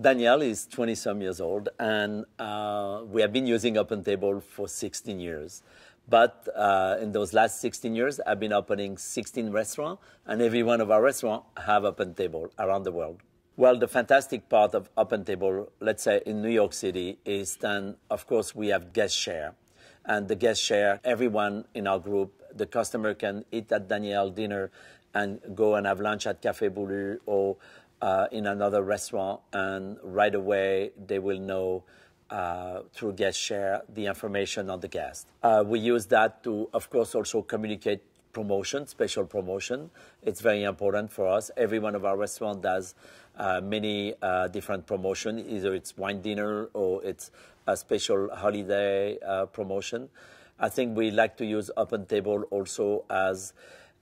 Danielle is 20 some years old, and uh, we have been using Open Table for 16 years. But uh, in those last 16 years, I've been opening 16 restaurants, and every one of our restaurants have Open Table around the world. Well, the fantastic part of Open Table, let's say in New York City, is then, of course, we have guest share. And the guest share, everyone in our group, the customer can eat at Danielle dinner and go and have lunch at Café Boulu or uh, in another restaurant, and right away they will know uh, through guest share the information on the guest. Uh, we use that to, of course, also communicate promotion, special promotion. It's very important for us. Every one of our restaurant does uh, many uh, different promotion. Either it's wine dinner or it's a special holiday uh, promotion. I think we like to use Open Table also as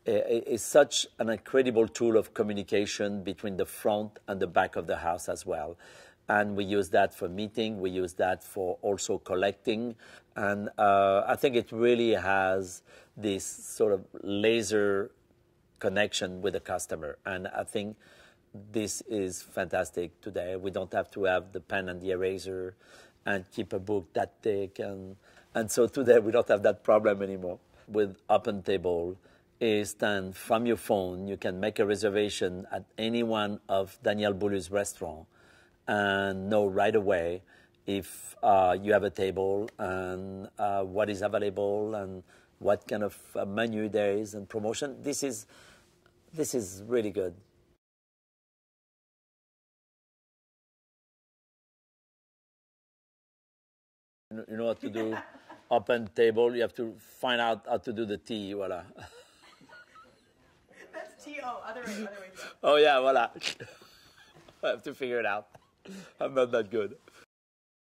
is such an incredible tool of communication between the front and the back of the house as well. And we use that for meeting, we use that for also collecting. And uh, I think it really has this sort of laser connection with the customer. And I think this is fantastic today. We don't have to have the pen and the eraser and keep a book that thick. And, and so today we don't have that problem anymore with open table is that from your phone, you can make a reservation at any one of Daniel Boulud's restaurant and know right away if uh, you have a table and uh, what is available and what kind of uh, menu there is and promotion. This is, this is really good. You know what to do. Open table, you have to find out how to do the tea, voila. oh, other way, other way. oh yeah, voila. I have to figure it out. I'm not that good.